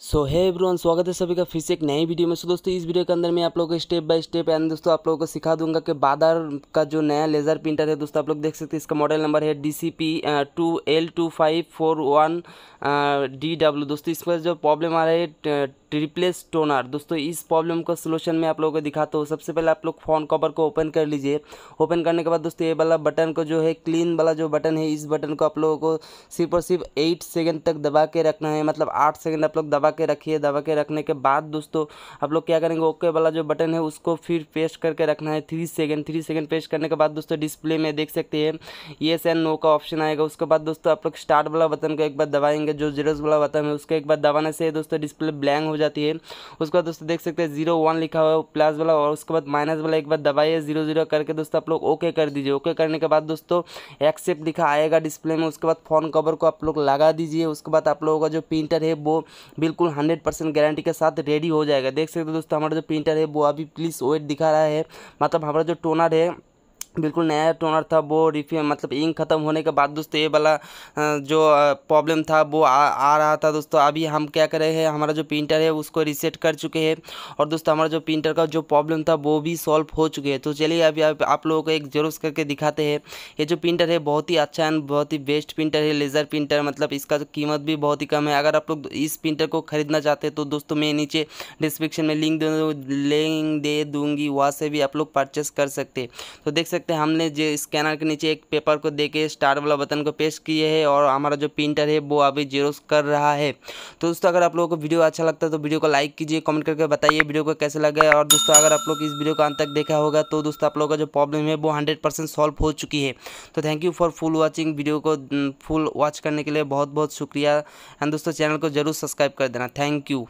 सो है एवरीवन स्वागत है सभी का फिर से एक नई वीडियो में सो दोस्तों इस वीडियो के अंदर मैं आप लोगों को स्टेप बाय स्टेप एंड दोस्तों आप लोगों को सिखा दूंगा कि बादार का जो नया लेज़र प्रिंटर है दोस्तों आप लोग देख सकते हैं इसका मॉडल नंबर है D C P two L two five four one D W दोस्तों इस पर जो प्रॉब्लम आ रहा है ट्रिप्लेस टोनर दोस्तों इस प्रॉब्लम का सलूशन मैं आप लोगों को दिखाता हूँ सबसे पहले आप लोग फ़ोन कवर को ओपन कर लीजिए ओपन करने के बाद दोस्तों ये वाला बटन को जो है क्लीन वाला जो बटन है इस बटन को आप लोगों को सिर्फ और सिर्फ एट सेकेंड तक दबा के रखना है मतलब आठ सेकेंड आप लोग दबा के रखिए दबा के रखने के बाद दोस्तों आप लोग क्या करेंगे ओके वाला जो बटन है उसको फिर पेस्ट करके रखना है three second three second paste करने के बाद दोस्तों डिस्प्ले में देख सकते हैं येस एंड नो का ऑप्शन आएगा उसके बाद दोस्तों आप लोग स्टार्ट वाला बटन को एक बार दबाएंगे जो जीरोज वाला बटन है उसको एक बार दबाने से दोस्तों डिस्प्ले ब्लैंक हो जाती है उसके बाद दोस्तों देख सकते हैं जीरो वन लिखा हुआ है प्लस वाला और उसके बाद माइनस वाला एक बार दबाइए जीरो जीरो करके दोस्तों आप लोग ओके कर दीजिए ओके करने के बाद दोस्तों एक्सेप्ट लिखा आएगा डिस्प्ले में उसके बाद फ़ोन कवर को आप लोग लगा दीजिए उसके बाद आप लोगों का जो प्रिंटर है वो बिल्कुल हंड्रेड परसेंट गारंटी के साथ रेडी हो जाएगा देख सकते हो दोस्तों हमारा जो प्रिंटर है वो अभी प्लीज़ वेट दिखा रहा है मतलब हमारा जो टोनर है बिल्कुल नया टोनर था वो रिफी मतलब इंक ख़त्म होने के बाद दोस्तों ये वाला जो प्रॉब्लम था वो आ, आ रहा था दोस्तों अभी हम क्या कर रहे हैं हमारा जो प्रिंटर है उसको रिसेट कर चुके हैं और दोस्तों हमारा जो प्रिंटर का जो प्रॉब्लम था वो भी सॉल्व हो चुके हैं तो चलिए अभी आप, आप लोगों को एक जरूर करके दिखाते हैं ये जो प्रिंटर है बहुत ही अच्छा एंड बहुत ही बेस्ट प्रिंटर है लेज़र प्रिंटर मतलब इसका कीमत भी बहुत ही कम है अगर आप लोग इस प्रिंटर को ख़रीदना चाहते हैं तो दोस्तों मैं नीचे डिस्क्रिप्शन में लिंक दे लिंक दे दूँगी वहाँ से भी आप लोग परचेस कर सकते हैं तो देख सकते सकते हैं हमने जो स्कैनर के नीचे एक पेपर को दे के स्टार वाला बटन को पेश किए है और हमारा जो प्रिंटर है वो अभी जीरो कर रहा है तो दोस्तों अगर आप लोगों को वीडियो अच्छा लगता है तो वीडियो को लाइक कीजिए कमेंट करके बताइए वीडियो को कैसे लगे और दोस्तों अगर आप लोग इस वीडियो को अंत तक देखा होगा तो दोस्तों आप लोगों का जो प्रॉब्लम है वो हंड्रेड परसेंट सॉल्व हो चुकी है तो thank you for full watching video को फुल वॉच करने के लिए बहुत बहुत शुक्रिया एंड दोस्तों चैनल को जरूर सब्सक्राइब कर देना थैंक यू